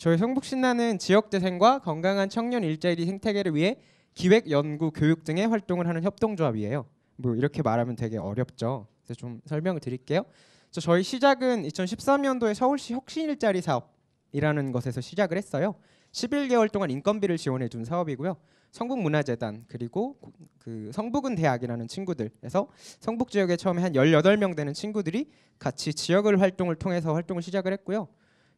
저희 성북신나는 지역재생과 건강한 청년 일자리 생태계를 위해 기획, 연구, 교육 등의 활동을 하는 협동조합이에요. 뭐 이렇게 말하면 되게 어렵죠. 그래서 좀 설명을 드릴게요. 저 저희 시작은 2013년도에 서울시 혁신일자리 사업이라는 것에서 시작을 했어요. 11개월 동안 인건비를 지원해 준 사업이고요. 성북문화재단 그리고 그 성북은 대학이라는 친구들에서 성북 지역에 처음에 한 18명 되는 친구들이 같이 지역을 활동을 통해서 활동을 시작을 했고요.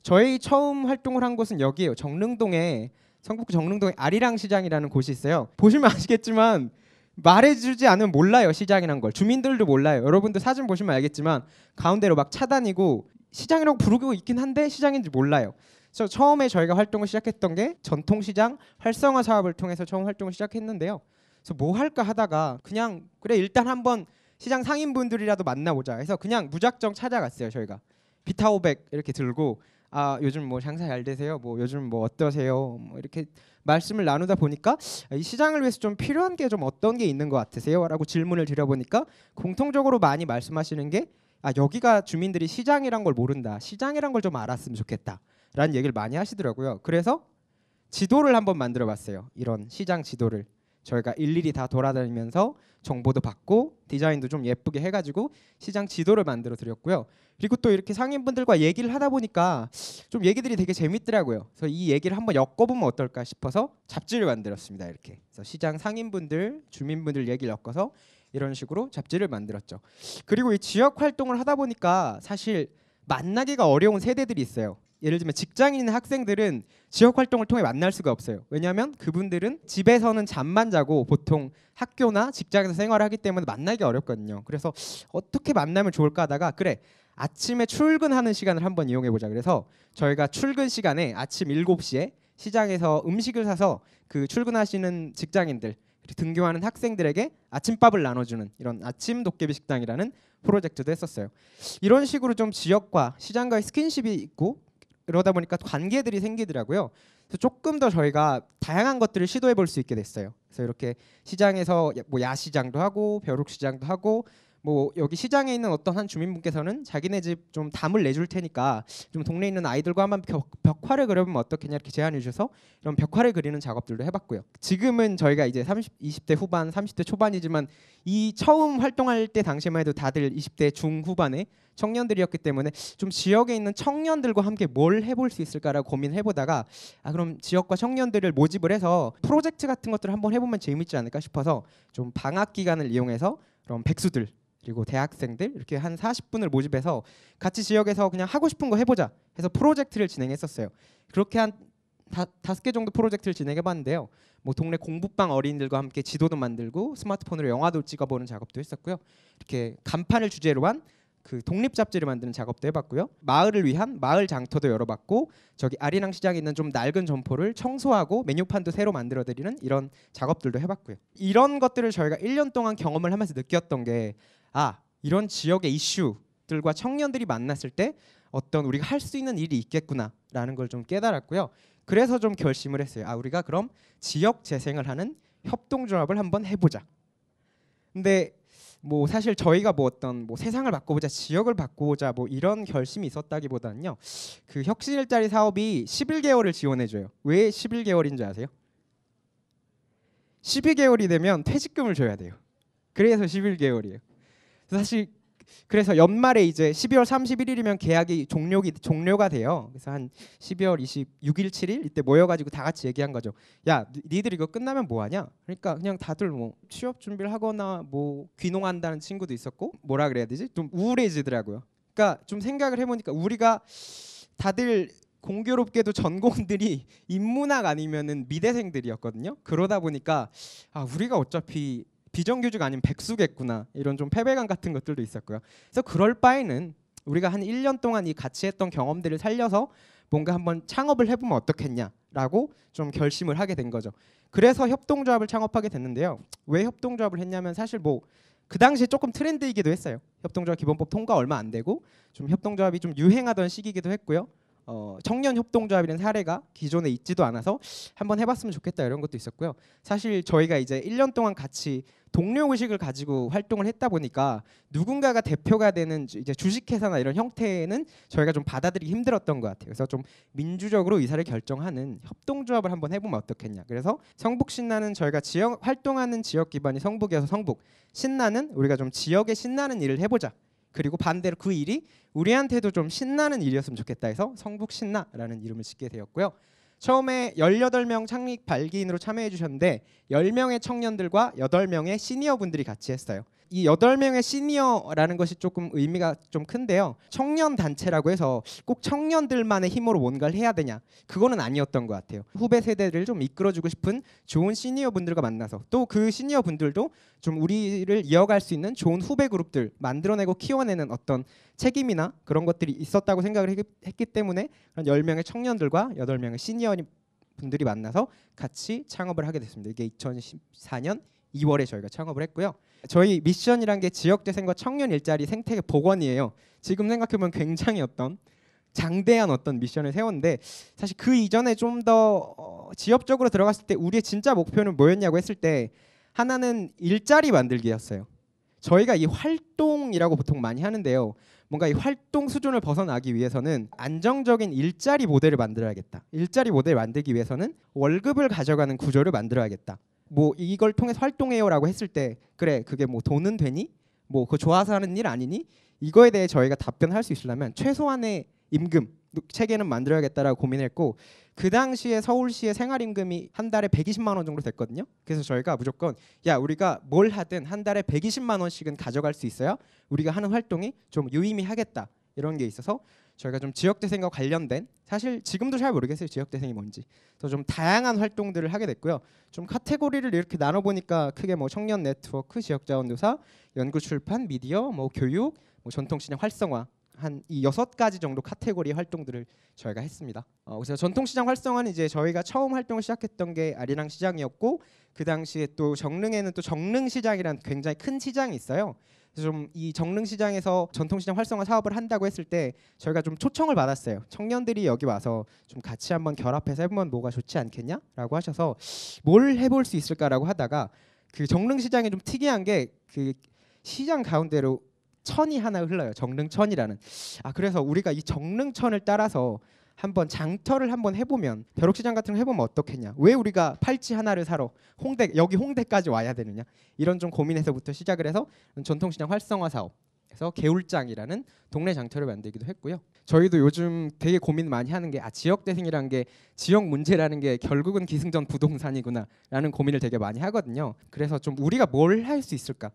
저희 처음 활동을 한 곳은 여기에요. 정릉동에 성북 정릉동에 아리랑 시장이라는 곳이 있어요. 보시면 아시겠지만 말해주지 않으면 몰라요 시장이란 걸 주민들도 몰라요 여러분들 사진 보시면 알겠지만 가운데로 막 차단이고 시장이라고 부르고 있긴 한데 시장인지 몰라요 그래서 처음에 저희가 활동을 시작했던 게 전통시장 활성화 사업을 통해서 처음 활동을 시작했는데요. 그래서 뭐 할까 하다가 그냥 그래 일단 한번 시장 상인분들이라도 만나보자 해서 그냥 무작정 찾아갔어요 저희가 비타 500 이렇게 들고 아 요즘 뭐 장사 잘 되세요 뭐 요즘 뭐 어떠세요 뭐 이렇게 말씀을 나누다 보니까 아, 이 시장을 위해서 좀 필요한 게 좀 어떤 게 있는 것 같으세요라고 질문을 드려보니까 공통적으로 많이 말씀하시는 게 아 여기가 주민들이 시장이란 걸 모른다 시장이란 걸 좀 알았으면 좋겠다 라는 얘기를 많이 하시더라고요. 그래서 지도를 한번 만들어 봤어요. 이런 시장 지도를 저희가 일일이 다 돌아다니면서 정보도 받고 디자인도 좀 예쁘게 해가지고 시장 지도를 만들어 드렸고요. 그리고 또 이렇게 상인분들과 얘기를 하다 보니까 좀 얘기들이 되게 재밌더라고요. 그래서 이 얘기를 한번 엮어보면 어떨까 싶어서 잡지를 만들었습니다. 이렇게 그래서 시장 상인분들, 주민분들 얘기를 엮어서 이런 식으로 잡지를 만들었죠. 그리고 이 지역 활동을 하다 보니까 사실 만나기가 어려운 세대들이 있어요. 예를 들면 직장인 학생들은 지역 활동을 통해 만날 수가 없어요. 왜냐하면 그분들은 집에서는 잠만 자고 보통 학교나 직장에서 생활 하기 때문에 만나기 어렵거든요. 그래서 어떻게 만나면 좋을까 하다가 그래 아침에 출근하는 시간을 한번 이용해 보자. 그래서 저희가 출근 시간에 아침 7시에 시장에서 음식을 사서 그 출근하시는 직장인들 등교하는 학생들에게 아침밥을 나눠주는 이런 아침 도깨비 식당이라는 프로젝트도 했었어요. 이런 식으로 좀 지역과 시장과의 스킨십이 있고 그러다 보니까 관계들이 생기더라고요. 그래서 조금 더 저희가 다양한 것들을 시도해 볼 수 있게 됐어요. 그래서 이렇게 시장에서 뭐 야시장도 하고 벼룩시장도 하고 뭐 여기 시장에 있는 어떤 한 주민분께서는 자기네 집 좀 담을 내줄 테니까 좀 동네에 있는 아이들과 한번 벽, 벽화를 그려보면 어떻겠냐 이렇게 제안해 주셔서 이런 벽화를 그리는 작업들도 해봤고요. 지금은 저희가 이제 30, 20대 후반, 30대 초반이지만 이 처음 활동할 때 당시만 해도 다들 20대 중후반에 청년들이었기 때문에 좀 지역에 있는 청년들과 함께 뭘 해볼 수 있을까라고 고민해보다가 아 그럼 지역과 청년들을 모집을 해서 프로젝트 같은 것들을 한번 해보면 재밌지 않을까 싶어서 좀 방학 기간을 이용해서 그런 백수들 그리고 대학생들 이렇게 한 40분을 모집해서 같이 지역에서 그냥 하고 싶은 거 해보자 해서 프로젝트를 진행했었어요. 그렇게 한 다, 섯개 정도 프로젝트를 진행해봤는데요. 뭐 동네 공부방 어린이들과 함께 지도도 만들고 스마트폰으로 영화도 찍어보는 작업도 했었고요. 이렇게 간판을 주제로 한 그 독립 잡지를 만드는 작업도 해봤고요. 마을을 위한 마을 장터도 열어봤고 저기 아리랑 시장에 있는 좀 낡은 점포를 청소하고 메뉴판도 새로 만들어드리는 이런 작업들도 해봤고요. 이런 것들을 저희가 1년 동안 경험을 하면서 느꼈던 게아 이런 지역의 이슈들과 청년들이 만났을 때 어떤 우리가 할 수 있는 일이 있겠구나라는 걸 좀 깨달았고요. 그래서 좀 결심을 했어요. 아 우리가 그럼 지역 재생을 하는 협동조합을 한번 해보자. 근데 뭐 사실 저희가 뭐 어떤 뭐 세상을 바꾸고자 지역을 바꾸고자뭐 이런 결심이 있었다기보다는요 그 혁신 일자리 사업이 11개월을 지원해줘요 왜 11개월인 줄 아세요? 12개월이 되면 퇴직금을 줘야 돼요 그래서 11개월이에요 사실 그래서 연말에 이제 12월 31일이면 계약이 종료기 종료가 돼요. 그래서 한 12월 26일 7일 이때 모여가지고 다 같이 얘기한 거죠. 야, 니들 이거 끝나면 뭐 하냐? 그러니까 그냥 다들 뭐 취업 준비를 하거나 뭐 귀농한다는 친구도 있었고 뭐라 그래야 되지? 좀 우울해지더라고요. 그러니까 좀 생각을 해보니까 우리가 다들 공교롭게도 전공들이 인문학 아니면은 미대생들이었거든요. 그러다 보니까 아 우리가 어차피 비정규직 아닌 백수겠구나 이런 좀 패배감 같은 것들도 있었고요. 그래서 그럴 바에는 우리가 한 1년 동안 이 같이 했던 경험들을 살려서 뭔가 한번 창업을 해보면 어떻겠냐라고 좀 결심을 하게 된 거죠. 그래서 협동조합을 창업하게 됐는데요. 왜 협동조합을 했냐면 사실 뭐 그 당시 에 조금 트렌드이기도 했어요. 협동조합 기본법 통과 얼마 안 되고 좀 협동조합이 좀 유행하던 시기이기도 했고요. 어, 청년 협동조합이라는 사례가 기존에 있지도 않아서 한번 해봤으면 좋겠다 이런 것도 있었고요. 사실 저희가 이제 1년 동안 같이 동료 의식을 가지고 활동을 했다 보니까 누군가가 대표가 되는 이제 주식회사나 이런 형태는 저희가 좀 받아들이기 힘들었던 것 같아요. 그래서 좀 민주적으로 이사를 결정하는 협동조합을 한번 해보면 어떻겠냐. 그래서 성북 신나는 저희가 지역 활동하는 지역 기반이 성북이어서 성북 신나는 우리가 좀 지역에 신나는 일을 해보자. 그리고 반대로 그 일이 우리한테도 좀 신나는 일이었으면 좋겠다 해서 성북신나라는 이름을 짓게 되었고요. 처음에 18명 창립 발기인으로 참여해 주셨는데 10명의 청년들과 8명의 시니어분들이 같이 했어요. 이 여덟 명의 시니어라는 것이 조금 의미가 좀 큰데요. 청년 단체라고 해서 꼭 청년들만의 힘으로 뭔가를 해야 되냐 그거는 아니었던 것 같아요. 후배 세대를 좀 이끌어주고 싶은 좋은 시니어 분들과 만나서 또 그 시니어 분들도 좀 우리를 이어갈 수 있는 좋은 후배 그룹들 만들어내고 키워내는 어떤 책임이나 그런 것들이 있었다고 생각을 했기 때문에 그런 10명의 청년들과 8명의 시니어 분들이 만나서 같이 창업을 하게 됐습니다. 이게 2014년 2월에 저희가 창업을 했고요. 저희 미션이란 게 지역 재생과 청년 일자리 생태계 복원이에요. 지금 생각해보면 굉장히 어떤 장대한 어떤 미션을 세웠는데 사실 그 이전에 좀더 어, 지역적으로 들어갔을 때 우리의 진짜 목표는 뭐였냐고 했을 때 하나는 일자리 만들기였어요. 저희가 이 활동이라고 보통 많이 하는데요. 뭔가 이 활동 수준을 벗어나기 위해서는 안정적인 일자리 모델을 만들어야겠다. 일자리 모델을 만들기 위해서는 월급을 가져가는 구조를 만들어야겠다. 뭐 이걸 통해서 활동해요라고 했을 때 그래 그게 뭐 돈은 되니 뭐 그거 좋아서 하는 일 아니니 이거에 대해 저희가 답변할 수 있으려면 최소한의 임금 체계는 만들어야겠다라고 고민했고 그 당시에 서울시의 생활임금이 한 달에 120만 원 정도 됐거든요. 그래서 저희가 무조건 야 우리가 뭘 하든 한 달에 120만 원씩은 가져갈 수있어요 우리가 하는 활동이 좀 유의미하겠다 이런 게 있어서 저희가 좀 지역 재생과 관련된 사실 지금도 잘 모르겠어요 지역대생이 뭔지 그좀 다양한 활동들을 하게 됐고요 좀 카테고리를 이렇게 나눠보니까 크게 뭐 청년 네트워크 지역자원조사 연구출판 미디어 뭐 교육 뭐 전통시장 활성화 한 이 여섯 가지 정도 카테고리 활동들을 저희가 했습니다. 어, 그래서 전통시장 활성화는 이제 저희가 처음 활동을 시작했던 게 아리랑 시장이었고 그 당시에 또 정릉에는 또 정릉시장이란 굉장히 큰 시장이 있어요. 좀이 정릉 시장에서 전통 시장 활성화 사업을 한다고 했을 때 저희가 좀 초청을 받았어요. 청년들이 여기 와서 좀 같이 한번 결합해서 해보면 뭐가 좋지 않겠냐라고 하셔서 뭘 해볼 수 있을까라고 하다가 그 정릉 시장이 좀 특이한 게 그 시장 가운데로 천이 하나 흘러요. 정릉천이라는. 아 그래서 우리가 이 정릉천을 따라서 한번 장터를 한번 해보면 벼룩시장 같은 걸 해보면 어떻겠냐 왜 우리가 팔찌 하나를 사러 홍대 여기 홍대까지 와야 되느냐 이런 좀 고민에서부터 시작을 해서 전통시장 활성화 사업 그서 개울장이라는 동네 장터를 만들기도 했고요. 저희도 요즘 되게 고민 많이 하는 게 아 지역 대생이라는 게 지역 문제라는 게 결국은 기승전 부동산이구나라는 고민을 되게 많이 하거든요. 그래서 좀 우리가 뭘 할 수 있을까?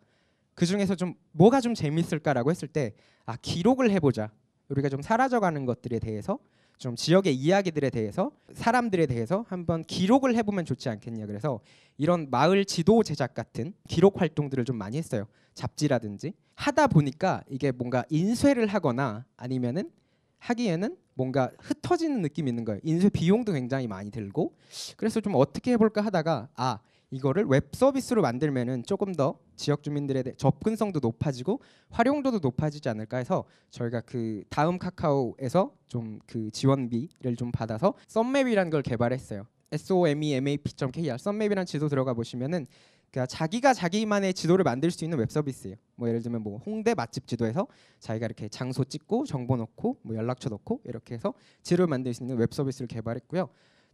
그 중에서 좀 뭐가 좀 재밌을까라고 했을 때 아 기록을 해보자. 우리가 좀 사라져가는 것들에 대해서 좀 지역의 이야기들에 대해서 사람들에 대해서 한번 기록을 해보면 좋지 않겠냐 그래서 이런 마을 지도 제작 같은 기록 활동들을 좀 많이 했어요 잡지라든지 하다 보니까 이게 뭔가 인쇄를 하거나 아니면은 하기에는 뭔가 흩어지는 느낌이 있는 거예요 인쇄 비용도 굉장히 많이 들고 그래서 좀 어떻게 해볼까 하다가 아 이거를 웹 서비스로 만들면은 조금 더 지역 주민들에 대해 접근성도 높아지고 활용도도 높아지지 않을까 해서 저희가 그 다음 카카오에서 좀 그 지원비를 좀 받아서 썸맵이라는 걸 개발했어요. somemap.kr e 썸맵이란 지도 들어가 보시면은 그 자기가 자기만의 지도를 만들 수 있는 웹 서비스예요. 뭐 예를 들면 뭐 홍대 맛집 지도에서 자기가 이렇게 장소 찍고 정보 넣고 뭐 연락처 넣고 이렇게 해서 지를 만들 수 있는 웹 서비스를 개발했고요.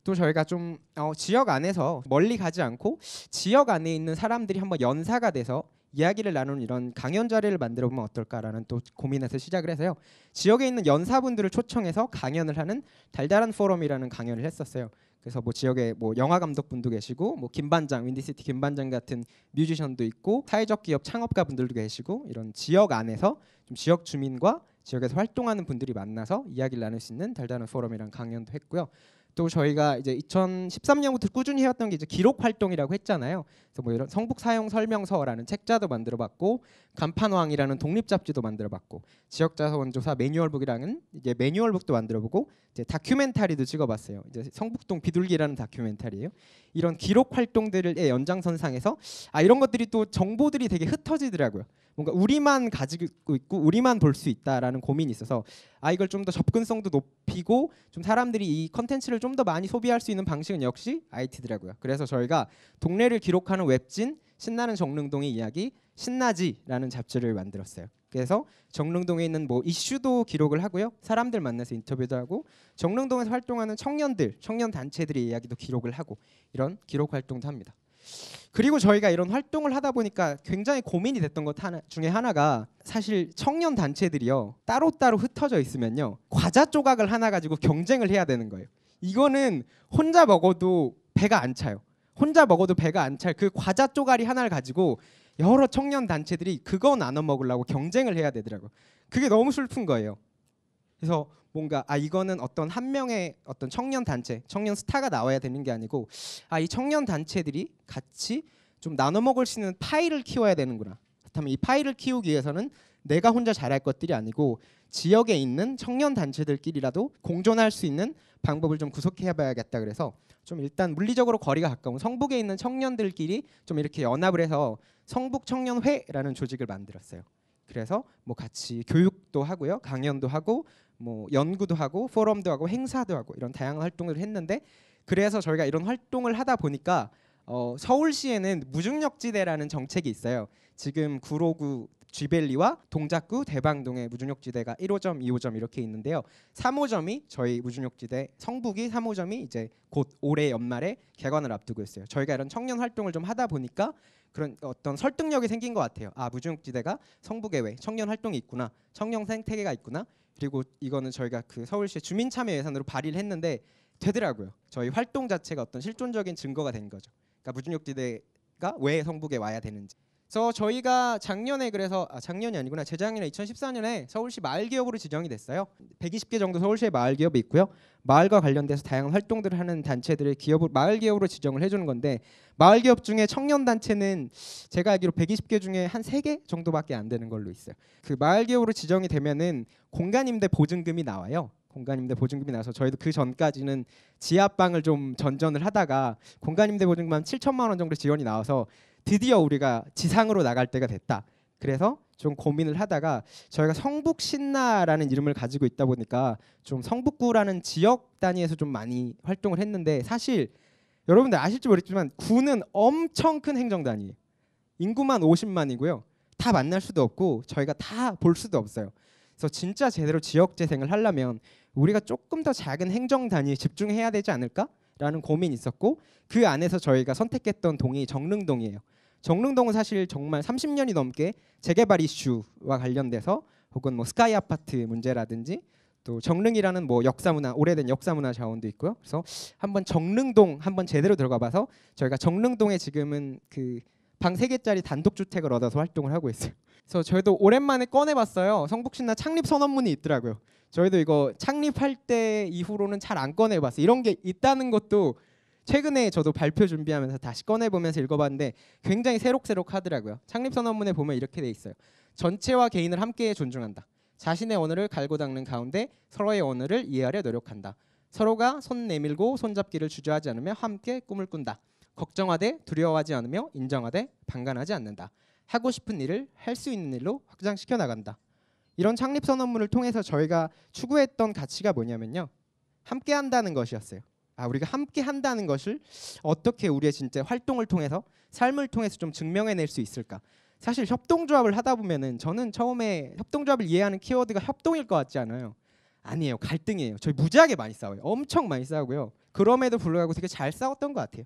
또 저희가 좀 어, 지역 안에서 멀리 가지 않고 지역 안에 있는 사람들이 한번 연사가 돼서 이야기를 나누는 이런 강연 자리를 만들어 보면 어떨까라는 또 고민에서 시작을 해서요. 지역에 있는 연사분들을 초청해서 강연을 하는 달달한 포럼이라는 강연을 했었어요. 그래서 뭐 지역에 뭐 영화 감독분도 계시고 뭐 김반장 윈디시티 김반장 같은 뮤지션도 있고 사회적 기업 창업가 분들도 계시고 이런 지역 안에서 좀 지역 주민과 지역에서 활동하는 분들이 만나서 이야기를 나눌 수 있는 달달한 포럼이라는 강연도 했고요. 또 저희가 이제 2013년부터 꾸준히 해왔던 게 이제 기록 활동이라고 했잖아요. 그래서 뭐 이런 성북 사용 설명서라는 책자도 만들어봤고 간판왕이라는 독립 잡지도 만들어봤고 지역 자원 조사 매뉴얼북이라는 이제 매뉴얼북도 만들어보고 이제 다큐멘터리도 찍어봤어요. 이제 성북동 비둘기라는 다큐멘터리예요. 이런 기록 활동들을 연장선상에서 아 이런 것들이 또 정보들이 되게 흩어지더라고요. 뭔가 우리만 가지고 있고 우리만 볼 수 있다라는 고민이 있어서 아 이걸 좀 더 접근성도 높이고 좀 사람들이 이 컨텐츠를 좀더 많이 소비할 수 있는 방식은 역시 IT더라고요. 그래서 저희가 동네를 기록하는 웹진 신나는 정릉동의 이야기 신나지라는 잡지를 만들었어요. 그래서 정릉동에 있는 뭐 이슈도 기록을 하고요. 사람들 만나서 인터뷰도 하고 정릉동에서 활동하는 청년들, 청년 단체들의 이야기도 기록을 하고 이런 기록 활동도 합니다. 그리고 저희가 이런 활동을 하다 보니까 굉장히 고민이 됐던 것 하나, 중에 하나가 사실 청년 단체들이요 따로따로 흩어져 있으면요 과자 조각을 하나 가지고 경쟁을 해야 되는 거예요. 이거는 혼자 먹어도 배가 안 차요. 혼자 먹어도 배가 안 찰 그 과자 쪼가리 하나를 가지고 여러 청년 단체들이 그거 나눠 먹으려고 경쟁을 해야 되더라고요. 그게 너무 슬픈 거예요. 그래서 뭔가 아 이거는 어떤 한 명의 어떤 청년 단체, 청년 스타가 나와야 되는 게 아니고 아 이 청년 단체들이 같이 좀 나눠 먹을 수 있는 파이를 키워야 되는구나. 그렇다면 이 파이를 키우기 위해서는 내가 혼자 잘할 것들이 아니고 지역에 있는 청년 단체들끼리라도 공존할 수 있는 방법을 좀 구속해 봐야겠다 그래서 좀 일단 물리적으로 거리가 가까운 성북에 있는 청년들끼리 좀 이렇게 연합을 해서 성북 청년회라는 조직을 만들었어요. 그래서 뭐 같이 교육도 하고요, 강연도 하고 뭐 연구도 하고 포럼도 하고 행사도 하고 이런 다양한 활동을 했는데 그래서 저희가 이런 활동을 하다 보니까 어, 서울시에는 무중력지대라는 정책이 있어요. 지금 구로구 쥐밸리와 동작구 대방동의 무중력지대가 1호점, 2호점 이렇게 있는데요. 3호점이 저희 무중력지대 성북이 3호점이 이제 곧 올해 연말에 개관을 앞두고 있어요. 저희가 이런 청년 활동을 좀 하다 보니까 그런 어떤 설득력이 생긴 것 같아요. 아 무중력지대가 성북에 왜 청년 활동이 있구나, 청년 생태계가 있구나. 그리고 이거는 저희가 그 서울시 주민 참여 예산으로 발의를 했는데 되더라고요. 저희 활동 자체가 어떤 실존적인 증거가 된 거죠. 그러니까 무중력지대가 왜 성북에 와야 되는지. 그래서 저희가 작년에 그래서 아, 작년이 아니구나 재작년에 2014년에 서울시 마을 기업으로 지정이 됐어요. 120개 정도 서울시의 마을 기업이 있고요. 마을과 관련돼서 다양한 활동들을 하는 단체들을 기업 마을 기업으로 지정을 해주는 건데 마을 기업 중에 청년 단체는 제가 알기로 120개 중에 한 3개 정도밖에 안 되는 걸로 있어요. 그 마을 기업으로 지정이 되면은 공간 임대 보증금이 나와요. 공간임대 보증금이 나서 저희도 그 전까지는 지하방을 좀 전전을 하다가 공간임대 보증금 한 7천만 원 정도 지원이 나와서 드디어 우리가 지상으로 나갈 때가 됐다. 그래서 좀 고민을 하다가 저희가 성북신나라는 이름을 가지고 있다 보니까 좀 성북구라는 지역 단위에서 좀 많이 활동을 했는데 사실 여러분들 아실지 모르겠지만 구는 엄청 큰 행정 단위 인구만 50만이고요 다 만날 수도 없고 저희가 다 볼 수도 없어요 그래서 진짜 제대로 지역 재생을 하려면 우리가 조금 더 작은 행정 단위에 집중해야 되지 않을까라는 고민이 있었고 그 안에서 저희가 선택했던 동이 정릉동이에요 정릉동은 사실 정말 30년이 넘게 재개발 이슈와 관련돼서 혹은 뭐 스카이 아파트 문제라든지 또 정릉이라는 뭐 역사문화 오래된 역사문화 자원도 있고요. 그래서 한번 정릉동 한번 제대로 들어가봐서 저희가 정릉동에 지금은 그방 3개짜리 단독주택을 얻어서 활동을 하고 있어요. 그래서 저희도 오랜만에 꺼내봤어요. 성북신나 창립 선언문이 있더라고요. 저희도 이거 창립할 때 이후로는 잘 안 꺼내봤어요. 이런 게 있다는 것도 최근에 저도 발표 준비하면서 다시 꺼내보면서 읽어봤는데 굉장히 새록새록하더라고요. 창립선언문에 보면 이렇게 돼 있어요. 전체와 개인을 함께 존중한다. 자신의 언어를 갈고 닦는 가운데 서로의 언어를 이해하려 노력한다. 서로가 손 내밀고 손잡기를 주저하지 않으며 함께 꿈을 꾼다. 걱정하되 두려워하지 않으며 인정하되 방관하지 않는다. 하고 싶은 일을 할 수 있는 일로 확장시켜 나간다. 이런 창립 선언문을 통해서 저희가 추구했던 가치가 뭐냐면요. 함께 한다는 것이었어요. 아, 우리가 함께 한다는 것을 어떻게 우리의 진짜 활동을 통해서 삶을 통해서 좀 증명해낼 수 있을까? 사실 협동조합을 하다 보면은 저는 처음에 협동조합을 이해하는 키워드가 협동일 것 같지 않아요. 아니에요, 갈등이에요. 저희 무지하게 많이 싸워요. 엄청 많이 싸우고요. 그럼에도 불구하고 되게 잘 싸웠던 것 같아요.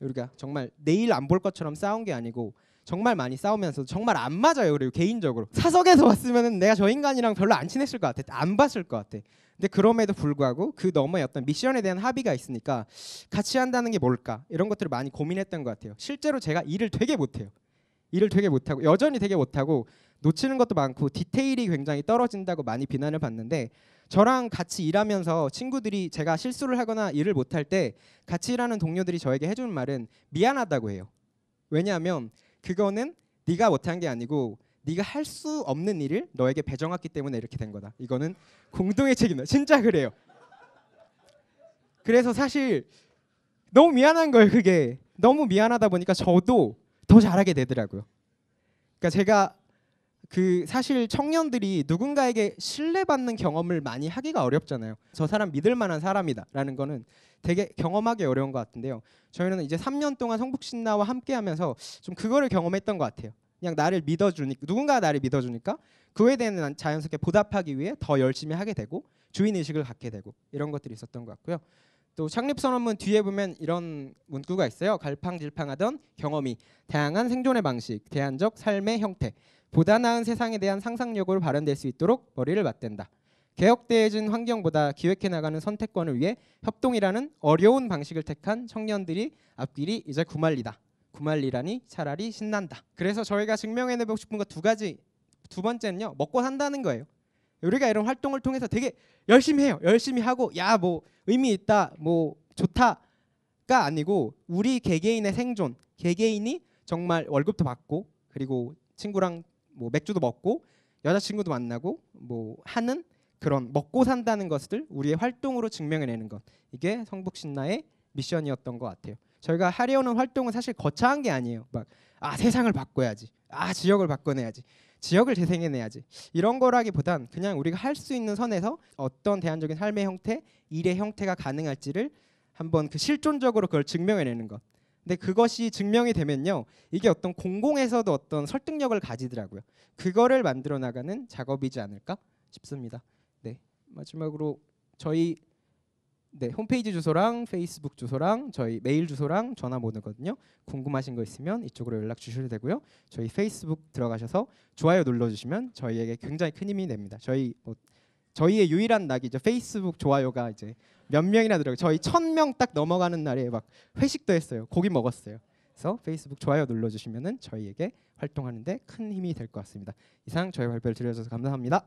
우리가 정말 내일 안 볼 것처럼 싸운 게 아니고 정말 많이 싸우면서 정말 안 맞아요. 그리고 개인적으로 사석에서 봤으면은 내가 저 인간이랑 별로 안 친했을 것 같아, 안 봤을 것 같아. 근데 그럼에도 불구하고 그 너머에 어떤 미션에 대한 합의가 있으니까 같이 한다는 게 뭘까 이런 것들을 많이 고민했던 것 같아요. 실제로 제가 일을 되게 못해요. 일을 되게 못하고 여전히 되게 못하고 놓치는 것도 많고 디테일이 굉장히 떨어진다고 많이 비난을 받는데 저랑 같이 일하면서 친구들이 제가 실수를 하거나 일을 못할 때 같이 일하는 동료들이 저에게 해주는 말은 미안하다고 해요. 왜냐하면 그거는 네가 못한 게 아니고 네가 할 수 없는 일을 너에게 배정했기 때문에 이렇게 된 거다. 이거는 공동의 책임이다. 진짜 그래요. 그래서 사실 너무 미안한 거예요. 그게 너무 미안하다 보니까 저도 더 잘하게 되더라고요. 그러니까 제가 그 사실 청년들이 누군가에게 신뢰받는 경험을 많이 하기가 어렵잖아요. 저 사람 믿을 만한 사람이다라는 거는 되게 경험하기 어려운 것 같은데요. 저희는 이제 3년 동안 성북신나와 함께하면서 좀 그거를 경험했던 것 같아요. 그냥 나를 믿어주니까 누군가 나를 믿어주니까 그에 대한 난 자연스럽게 보답하기 위해 더 열심히 하게 되고 주인 의식을 갖게 되고 이런 것들이 있었던 것 같고요. 또 창립 선언문 뒤에 보면 이런 문구가 있어요. 갈팡질팡하던 경험이 다양한 생존의 방식, 대안적 삶의 형태, 보다 나은 세상에 대한 상상력으로 발현될 수 있도록 머리를 맞댄다. 개혁대해진 환경보다 기획해 나가는 선택권을 위해 협동이라는 어려운 방식을 택한 청년들이 앞길이 이제 구말리다. 구말리라니 차라리 신난다. 그래서 저희가 증명해내고 싶은 거두 가지 두 번째는요 먹고 산다는 거예요. 우리가 이런 활동을 통해서 되게 열심히 해요. 열심히 하고 야 뭐 의미 있다 뭐 좋다가 아니고 우리 개개인의 생존 개개인이 정말 월급도 받고 그리고 친구랑 뭐 맥주도 먹고 여자친구도 만나고 뭐 하는 그런 먹고 산다는 것을 우리의 활동으로 증명해내는 것 이게 성북신나의 미션이었던 것 같아요. 저희가 하려는 활동은 사실 거창한 게 아니에요. 막아 세상을 바꿔야지, 아 지역을 바꿔내야지, 지역을 재생해내야지 이런 거라기보단 그냥 우리가 할 수 있는 선에서 어떤 대안적인 삶의 형태, 일의 형태가 가능할지를 한번 그 실존적으로 그걸 증명해내는 것. 근데 그것이 증명이 되면요, 이게 어떤 공공에서도 어떤 설득력을 가지더라고요. 그거를 만들어 나가는 작업이지 않을까 싶습니다. 네, 마지막으로 저희 네 홈페이지 주소랑 페이스북 주소랑 저희 메일 주소랑 전화 번호거든요. 궁금하신 거 있으면 이쪽으로 연락 주셔도 되고요. 저희 페이스북 들어가셔서 좋아요 눌러주시면 저희에게 굉장히 큰 힘이 됩니다. 저희 뭐 저희의 유일한 낙이죠. 페이스북 좋아요가 이제 몇 명이나 들어요. 저희 천 명 딱 넘어가는 날에 막 회식도 했어요. 고기 먹었어요. 그래서 페이스북 좋아요 눌러주시면은 저희에게 활동하는데 큰 힘이 될 것 같습니다. 이상 저희 발표를 들려주서 감사합니다.